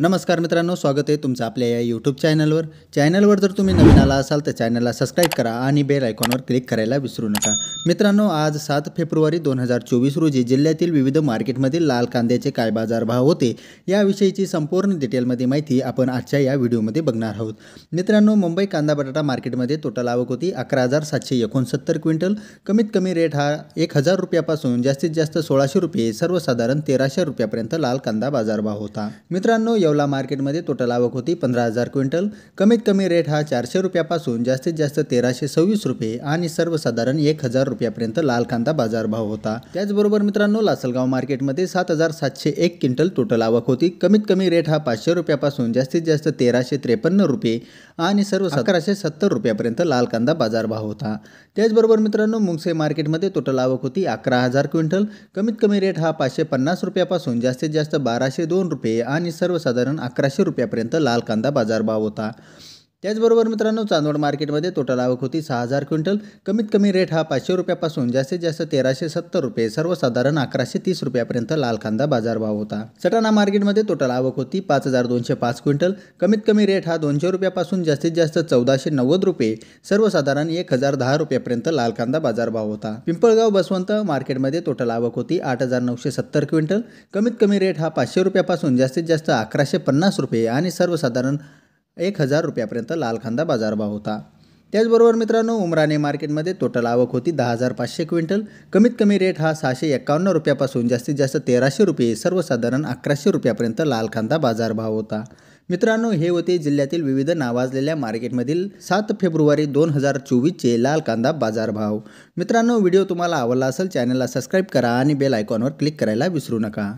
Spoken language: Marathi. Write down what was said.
नमस्कार मित्रांनो स्वागत आहे तुमचं आपल्या या यूट्यूब चॅनलवर चॅनलवर जर तुम्ही नवीन आला असाल तर चॅनलला सबस्क्राईब करा आणि बेल आयकॉनवर क्लिक करायला विसरू नका मित्रांनो आज सात फेब्रुवारी दोन हजार चोवीस रोजी जिल्ह्यातील विविध मार्केटमधील लाल कांद्याचे काय बाजारभाव होते याविषयीची संपूर्ण डिटेलमध्ये माहिती आपण आजच्या या व्हिडिओमध्ये बघणार आहोत मित्रांनो मुंबई कांदा बटाटा मार्केटमध्ये टोटल आवक होती अकरा हजार सातशे एकोणसत्तर क्विंटल कमीत कमी रेट हा एक हजार रुपयापासून जास्तीत जास्त सोळाशे रुपये सर्वसाधारण तेराशे रुपयापर्यंत लाल कांदा बाजारभाव होता मित्रांनो येवला मार्केटमध्ये टोटल आवक होती पंधरा हजार क्विंटल कमीत कमी रेट हा चारशे रुपयापासून जास्तीत जास्त तेराशे सव्वीस रुपये आणि सर्वसाधारण एक हजार रुपयापर्यंत लाल कांदा बाजारभाव होता त्याचबरोबर मित्रांनो लासलगाव मार्केटमध्ये सात हजार सातशे एक क्विंटल टोटल आवक होती कमीत कमी रेट हा पाचशे रुपयापासून जास्तीत जास्त तेराशे त्रेपन्न रुपये आणि सर्व अकराशे सत्तर रुपयापर्यंत लाल कांदा बाजारभाव होता त्याचबरोबर मित्रांनो मुंगसे मार्केटमध्ये टोटल आवक होती अकरा हजार क्विंटल कमीत कमी रेट हा पाचशे पन्नास रुपयापासून जास्तीत जास्त बाराशे दोन रुपये आणि सर्वसाधारण साधारण अकराशे रुपयापर्यंत लाल कांदा बाजारभाव होता त्याचबरोबर मित्रांनो चांदवड मार्केटमध्ये टोटल आवक होती सहा हजार क्विंटल कमीत कमी रेट हा पाचशे रुपयापासून जास्तीत जास्त तेराशे सत्तर रुपये सर्वसाधारण अकराशे तीस रुपयापर्यंत लाल कांदा बाजारभाव होता सटाणा मार्केटमध्ये टोटल आवक होती पाच हजार दोनशे पाच क्विंटल कमीत कमी रेट हा दोनशे रुपयापासून जास्तीत जास्त चौदाशे नव्वद रुपये सर्वसाधारण एक हजार दहा रुपयापर्यंत लाल कांदा बाजारभाव होता पिंपळगाव बसवंत मार्केटमध्ये टोटल आवक होती आठ हजार नऊशे सत्तर क्विंटल कमीत कमी रेट हा पाचशे रुपयापासून जास्तीत जास्त अकराशे पन्नास रुपये आणि सर्वसाधारण एक हजार रुपयापर्यंत लालखांदा बाजारभाव होता त्याचबरोबर मित्रांनो उमराने मार्केटमध्ये टोटल आवक होती दहा हजार पाचशे क्विंटल कमीत कमी रेट हा सहाशे एकावन्न रुपयापासून जास्तीत जास्त तेराशे रुपये सर्वसाधारण अकराशे रुपयापर्यंत लालखांदा बाजारभाव होता मित्रांनो हे होते जिल्ह्यातील विविध नावाजलेल्या मार्केटमधील सात फेब्रुवारी दोन हजार चोवीसचे लाल कांदा बाजारभाव मित्रांनो व्हिडिओ तुम्हाला आवडला असेल चॅनलला सबस्क्राईब करा आणि बेल आयकॉनवर क्लिक करायला विसरू नका